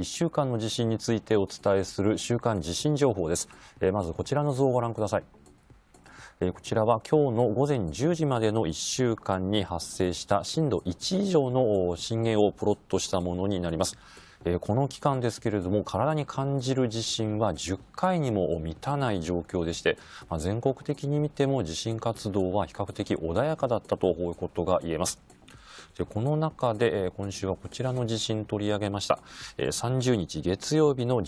1週間の地震についてお伝えする週間地震情報です。まずこちらの図をご覧ください。こちらは今日の午前10時までの1週間に発生した震度1以上の震源をプロットしたものになります。この期間ですけれども、体に感じる地震は10回にも満たない状況でして、全国的に見ても地震活動は比較的穏やかだったということが言えます。でこの中で、え今週はこちらの地震取り上げました、え30日月曜日の18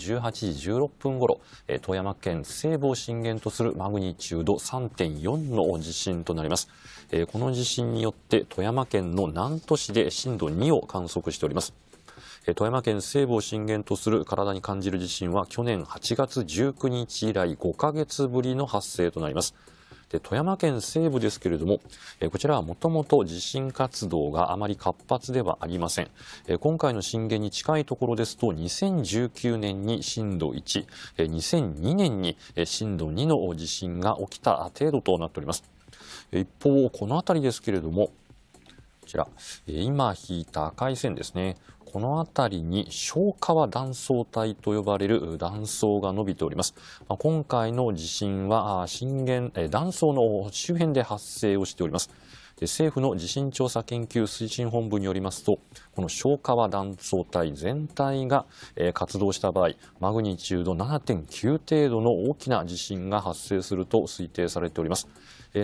時16分ごろ、え富山県西部を震源とするマグニチュード3.4の地震となります、えこの地震によって富山県の南砺市で震度2を観測しております富山県西部を震源とする体に感じる地震は去年8月19日以来5ヶ月ぶりの発生となります。で富山県西部ですけれども、えこちらはもともと地震活動があまり活発ではありません、え今回の震源に近いところですと2019年に震度1、え2002年に震度2の地震が起きた程度となっております一方この辺りですけれどもちら、今引いた赤い線ですね。この辺りに小川断層帯と呼ばれる断層が伸びております。今回の地震は震源、断層の周辺で発生をしております。政府の地震調査研究推進本部によりますと、この小川断層帯全体が活動した場合、マグニチュード7.9程度の大きな地震が発生すると推定されております。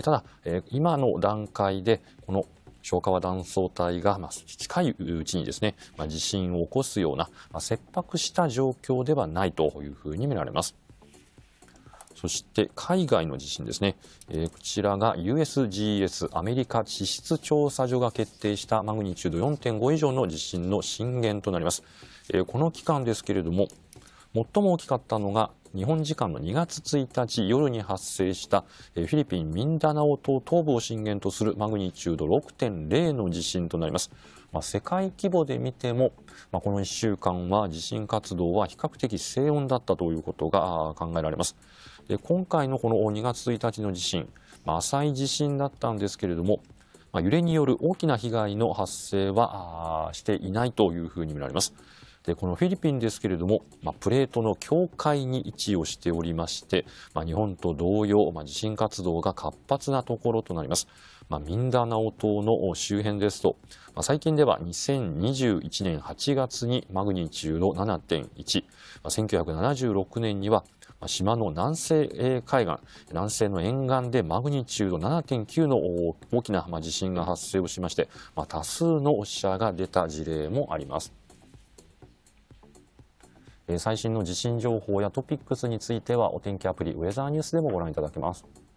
ただ、今の段階で、この消化は断層帯が、ま近いうちにですね、ま地震を起こすような、ま切迫した状況ではないというふうに見られます。そして海外の地震ですね、えー、こちらが USGS・ アメリカ地質調査所が決定したマグニチュード4.5以上の地震の震源となります。えー、この期間ですけれども、最も大きかったのが日本時間の2月1日夜に発生したフィリピン・ミンダナオ島東部を震源とするマグニチュード6.0の地震となります。まあ、世界規模で見ても、まあ、この1週間は地震活動は比較的静穏だったということが考えられます。で今回のこの2月1日の地震、まあ、浅い地震だったんですけれども、まあ、揺れによる大きな被害の発生はしていないというふうに見られます。でこのフィリピンですけれども、まあ、プレートの境界に位置をしておりまして、まあ、日本と同様、まあ、地震活動が活発なところとなります。まあ、ミンダナオ島の周辺ですと、まあ、最近では2021年8月にマグニチュード7.1、まあ、1976年には島の南西海岸、南西の沿岸でマグニチュード7.9の大きな地震が発生をしまして、まあ、多数の死者が出た事例もあります。最新の地震情報やトピックスについてはお天気アプリウェザーニュースでもご覧いただけます。